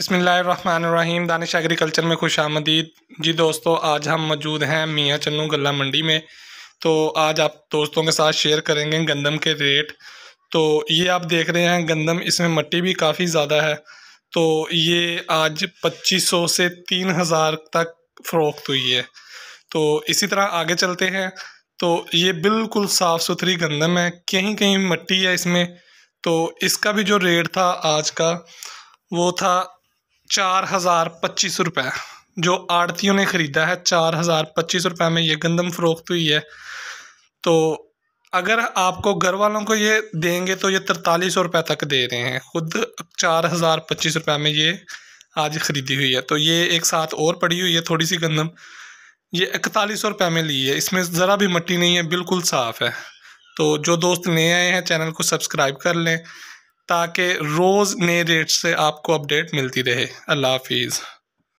बसमीम दानिश एग्रीकल्चर में खुश आमदीद जी दोस्तों आज हम मौजूद हैं मियाँ चन्नू गला मंडी में तो आज आप दोस्तों के साथ शेयर करेंगे गंदम के रेट तो ये आप देख रहे हैं गंदम इसमें मट्टी भी काफ़ी ज़्यादा है तो ये आज 2500 से 3000 तक फ़रोख्त हुई है तो इसी तरह आगे चलते हैं तो ये बिल्कुल साफ़ सुथरी गंदम है कहीं कहीं मट्टी है इसमें तो इसका भी जो रेट था आज का वो था चार हज़ार पच्चीस रुपये जो आड़तियों ने ख़रीदा है चार हज़ार पच्चीस रुपये में ये गंदम फ़रोख्त हुई है तो अगर आपको घर वालों को ये देंगे तो ये तरतालीस सौ रुपये तक दे रहे हैं खुद चार हज़ार पच्चीस रुपये में ये आज ख़रीदी हुई है तो ये एक साथ और पड़ी हुई है थोड़ी सी गंदम ये इकतालीस सौ रुपये में ली है इसमें ज़रा भी मट्टी नहीं है बिल्कुल साफ़ है तो जो दोस्त नए आए हैं चैनल को सब्सक्राइब कर लें ताकि रोज़ नए रेट से आपको अपडेट मिलती रहे अल्लाह हाफिज़